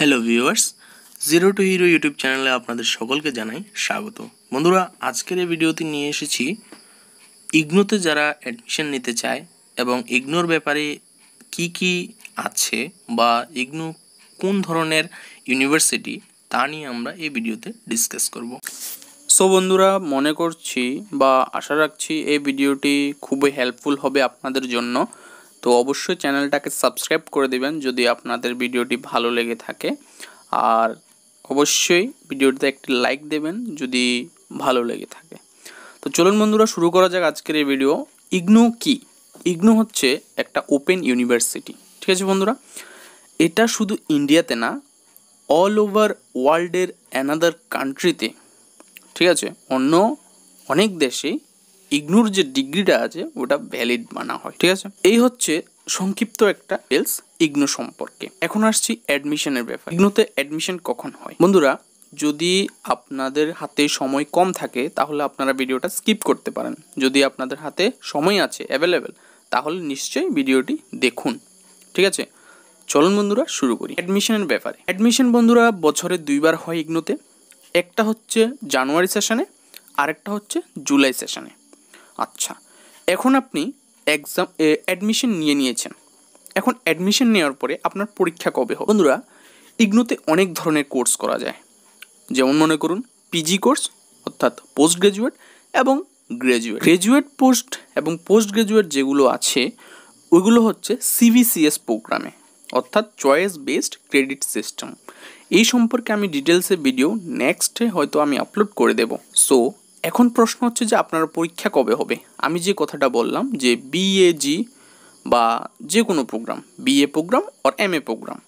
hello viewers zero to hero YouTube চ্যানেলে আপনাদের সকলকে জানাই স্বাগত বন্ধুরা আজকের এই ভিডিওতে নিয়ে এসেছি ইগনোতে যারা অ্যাডমিশন নিতে চায় এবং ইগনোর ব্যাপারে কি কি আছে বা ইগনো কোন ধরনের ইউনিভার্সিটি তা নিয়ে আমরা এই ভিডিওতে ডিসকাস করব সো বন্ধুরা মনে করছি বা আশা রাখছি এই ভিডিওটি খুবই হেল্পফুল হবে আপনাদের জন্য তো অবশ্যই চ্যানেলটাকে সাবস্ক্রাইব করে দেবেন যদি আপনাদের ভিডিওটি ভালো লেগে থাকে আর অবশ্যই ভিডিওটিতে একটি লাইক দেবেন যদি ভালো লেগে থাকে তো চলুন বন্ধুরা শুরু করা যাক আজকের এই ভিডিও ইগনু কি ইগনু হচ্ছে একটা ওপেন ইউনিভার্সিটি ঠিক আছে বন্ধুরা এটা শুধু ইন্ডিয়াতে না অল ওভার ওয়ার্ল্ডের অ্যানাদার কান্ট্রিতে ঠিক আছে অন্য অনেক দেশেই ইগনোর যে ডিগ্রিটা আছে ওটা ভ্যালিড মানা হয় ঠিক আছে এই হচ্ছে সংক্ষিপ্ত একটা ডিটেলস ইগনো সম্পর্কে এখন আসছি অ্যাডমিশনের ব্যাপার ইগনোতে অ্যাডমিশন কখন হয় বন্ধুরা যদি আপনাদের হাতে সময় কম থাকে তাহলে আপনারা ভিডিওটা স্কিপ করতে পারেন যদি আপনাদের হাতে সময় আছে অ্যাভেলেবেল তাহলে নিশ্চয়ই ভিডিওটি দেখুন ঠিক আছে চলুন বন্ধুরা শুরু করি অ্যাডমিশনের ব্যাপারে অ্যাডমিশন বন্ধুরা বছরে দুইবার হয় ইগনোতে একটা হচ্ছে জানুয়ারি সেশনে আরেকটা হচ্ছে জুলাই সেশনে আচ্ছা এখন আপনি এক্সাম অ্যাডমিশন নিয়ে নিয়েছেন এখন অ্যাডমিশন নেওয়ার পরে আপনার পরীক্ষা কবে হবে বন্ধুরা ইগনোতে অনেক ধরনের কোর্স করা যায় যেমন মনে করুন পিজি কোর্স অর্থাৎ পোস্ট গ্রাজুয়েট এবং গ্রাজুয়েট গ্রাজুয়েট পোস্ট এবং পোস্ট গ্রাজুয়েট যেগুলো আছে ওইগুলো হচ্ছে সিভিসিএস প্রোগ্রামে অর্থাৎ চয়েস বেসড ক্রেডিট সিস্টেম এই সম্পর্কে আমি ডিটেলসে ভিডিও নেক্সটে হয়তো আমি আপলোড করে দেব সো এখন প্রশ্ন হচ্ছে যে আপনার পরীক্ষা কবে হবে আমি যে কথাটা বললাম যে বিএজি বা যে কোনো প্রোগ্রাম বিএ প্রোগ্রাম আর এম এ প্রোগ্রাম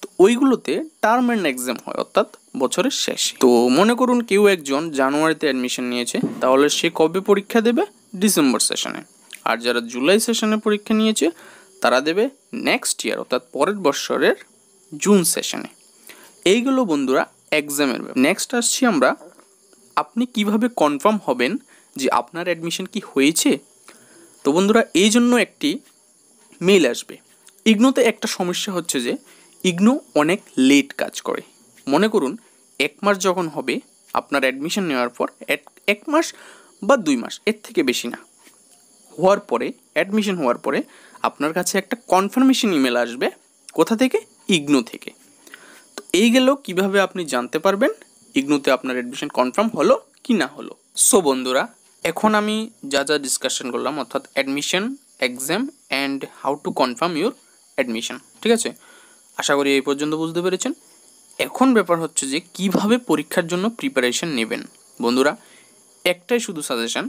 তো ওইগুলোতে টার্ম অ্যান্ড এক্সাম হয় অর্থাৎ বছরের শেষে তো মনে করুন কেউ একজন জানুয়ারিতে অ্যাডমিশন নিয়েছে তাহলে সে কবে পরীক্ষা দেবে ডিসেম্বর সেশনে আর যারা জুলাই সেশনে পরীক্ষা নিয়েছে তারা দেবে নেক্সট ইয়ার অর্থাৎ পরের বছরের জুন সেশনে এইগুলো বন্ধুরা এক্সামের নেক্সট আসছি আমরা আপনি কিভাবে কনফার্ম হবেন যে আপনার অ্যাডমিশন কি হয়েছে তো বন্ধুরা এই জন্য একটি মেল আসবে ইগনোতে একটা সমস্যা হচ্ছে যে ইগনো অনেক লেট কাজ করে মনে করুন এক মাস যখন হবে আপনার অ্যাডমিশন নেওয়ার পর এক মাস বা দুই মাস এর থেকে বেশি না হওয়ার পরে অ্যাডমিশন হওয়ার পরে আপনার কাছে একটা কনফার্মেশন ইমেল আসবে কোথা থেকে ইগনো থেকে তো এই গেলেও কিভাবে আপনি জানতে পারবেন ইগনুতে আপনার অ্যাডমিশন কনফার্ম হলো কি না হলো সো বন্ধুরা এখন আমি যা যা ডিসকাশন করলাম অর্থাৎ admission exam and how to confirm your admission ঠিক আছে আশা করি এই পর্যন্ত বুঝতে পেরেছেন এখন ব্যাপার হচ্ছে যে কিভাবে পরীক্ষার জন্য প্রিপারেশন নেবেন বন্ধুরা একটাই শুধু সাজেশান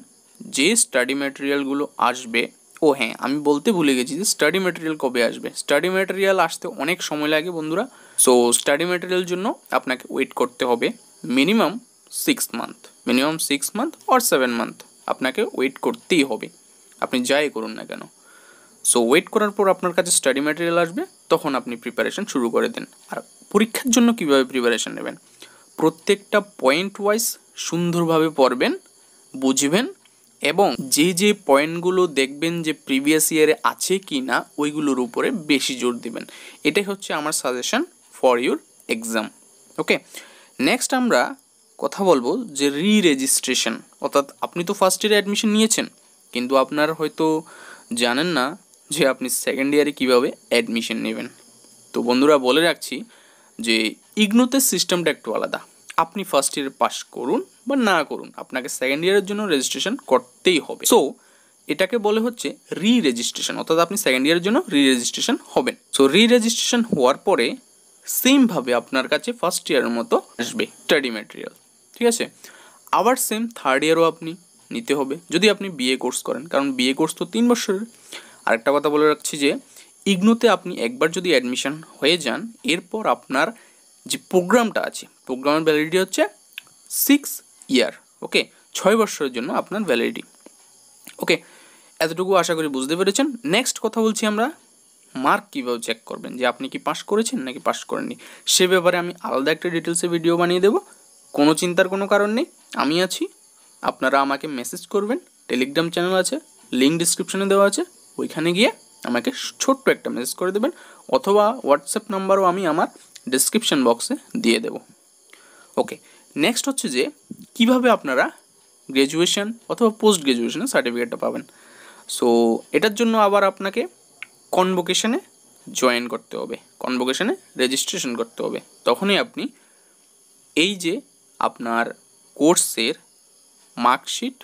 যে স্টাডি ম্যাটেরিয়ালগুলো আসবে ও হ্যাঁ আমি বলতে ভুলে গেছি যে স্টাডি ম্যাটেরিয়াল কবে আসবে স্টাডি ম্যাটেরিয়াল আসতে অনেক সময় লাগে বন্ধুরা সো স্টাডি ম্যাটেরিয়াল জন্য আপনাকে ওয়েট করতে হবে minimum six month minimum six month or seven month আপনাকে ওয়েট করতেই হবে আপনি যাই করুন না কেন সো ওয়েট করার পর আপনার কাছে স্টাডি ম্যাটেরিয়াল আসবে তখন আপনি প্রিপারেশন শুরু করে দেন আর পরীক্ষার জন্য কীভাবে প্রিপারেশন নেবেন প্রত্যেকটা পয়েন্ট ওয়াইজ সুন্দরভাবে পড়বেন বুঝবেন এবং যে যে পয়েন্টগুলো দেখবেন যে প্রিভিয়াস ইয়ারে আছে কি না ওইগুলোর উপরে বেশি জোর দিবেন এটাই হচ্ছে আমার suggestion for your exam okay next আমরা কথা বলবো যে রি রেজিস্ট্রেশন অর্থাৎ আপনি তো ফার্স্ট ইয়ারে অ্যাডমিশন নিয়েছেন কিন্তু আপনার হয়তো জানেন না যে আপনি সেকেন্ড ইয়ারে কীভাবে অ্যাডমিশন নেবেন তো বন্ধুরা বলে রাখছি যে ইগনোতে সিস্টেমটা একটু আলাদা আপনি ফার্স্ট ইয়ার পাস করুন বা না করুন আপনাকে সেকেন্ড ইয়ারের জন্য রেজিস্ট্রেশন করতেই হবে সো এটাকে বলে হচ্ছে রি রেজিস্ট্রেশন অর্থাৎ আপনি সেকেন্ড ইয়ারের জন্য রি রেজিস্ট্রেশন হবেন সো রি রেজিস্ট্রেশন হওয়ার পরে সেমভাবে আপনার কাছে ফার্স্ট ইয়ারের মতো আসবে স্টাডি ম্যাটেরিয়াল ঠিক আছে আবার সেম থার্ড ইয়ারও আপনি নিতে হবে যদি আপনি বিএ কোর্স করেন কারণ বিএ কোর্স তো তিন বছরের আরেকটা কথা বলে রাখছি যে ইগনোতে আপনি একবার যদি অ্যাডমিশন হয়ে যান এরপর আপনার যে প্রোগ্রামটা আছে প্রোগ্রামের ভ্যালিডিটি হচ্ছে সিক্স ইয়ার ওকে ছয় বছরের জন্য আপনার ভ্যালিডিটি ওকে এতটুকু আশা করি বুঝতে পেরেছেন নেক্সট কথা বলছি আমরা মার্ক কীভাবে চেক করবেন যে আপনি কি পাস করেছেন নাকি পাস করেননি সে ব্যাপারে আমি আলাদা একটা ডিটেলসে ভিডিও বানিয়ে দেবো কোনো চিন্তার কোনো কারণ নেই আমি আছি আপনারা আমাকে মেসেজ করবেন টেলিগ্রাম চ্যানেল আছে লিঙ্ক ডিসক্রিপশনে দেওয়া আছে ওইখানে গিয়ে আমাকে ছোট্ট একটা মেসেজ করে দেবেন অথবা হোয়াটসঅ্যাপ নাম্বারও আমি আমার ডিসক্রিপশন বক্সে দিয়ে দেব ওকে নেক্সট হচ্ছে যে কিভাবে আপনারা গ্র্যাজুয়েশন অথবা পোস্ট গ্র্যাজুয়েশনের সার্টিফিকেটটা পাবেন সো এটার জন্য আবার আপনাকে কনভোকেশনে জয়েন করতে হবে কনভোকেশনে রেজিস্ট্রেশন করতে হবে তখনই আপনি এই যে আপনার কোর্সের মার্কশিট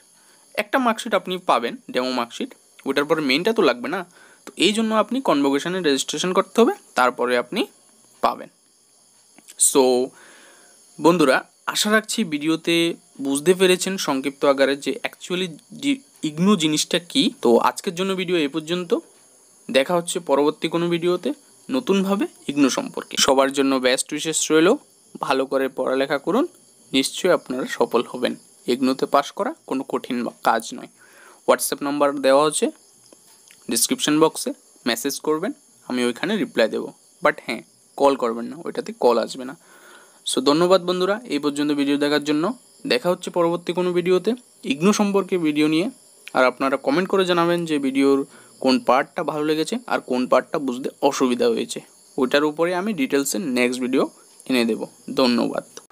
একটা মার্কশিট আপনি পাবেন ডেমো মার্কশিট ওটার পরে মেনটা তো লাগবে না তো এই জন্য আপনি কনভোকেশনে রেজিস্ট্রেশন করতে হবে তারপরে আপনি পাবেন সো বন্ধুরা আশা রাখছি ভিডিওতে বুঝতে পেরেছেন সংক্ষিপ্ত আকারে যে অ্যাকচুয়ালি ইগনু জিনিসটা কি তো আজকের জন্য ভিডিও এ পর্যন্ত দেখা হচ্ছে পরবর্তী কোনো ভিডিওতে নতুনভাবে ইগনো সম্পর্কে সবার জন্য ব্যস্ট উইশেষ রইল ভালো করে পড়ালেখা করুন নিশ্চয়ই আপনারা সফল হবেন ইগনোতে পাশ করা কোনো কঠিন কাজ নয় হোয়াটসঅ্যাপ নাম্বার দেওয়া হচ্ছে ডিসক্রিপশান বক্সে মেসেজ করবেন আমি ওইখানে রিপ্লাই দেবো বাট হ্যাঁ কল করবেন না ওইটাতে কল আসবে না সো ধন্যবাদ বন্ধুরা এই পর্যন্ত ভিডিও দেখার জন্য দেখা হচ্ছে পরবর্তী কোনো ভিডিওতে ইগনো সম্পর্কে ভিডিও নিয়ে আর আপনারা কমেন্ট করে জানাবেন যে ভিডিওর কোন পার্টটা ভালো লেগেছে আর কোন পার্টটা বুঝতে অসুবিধা হয়েছে ওইটার উপরে আমি ডিটেলসে নেক্সট ভিডিও এনে দেব ধন্যবাদ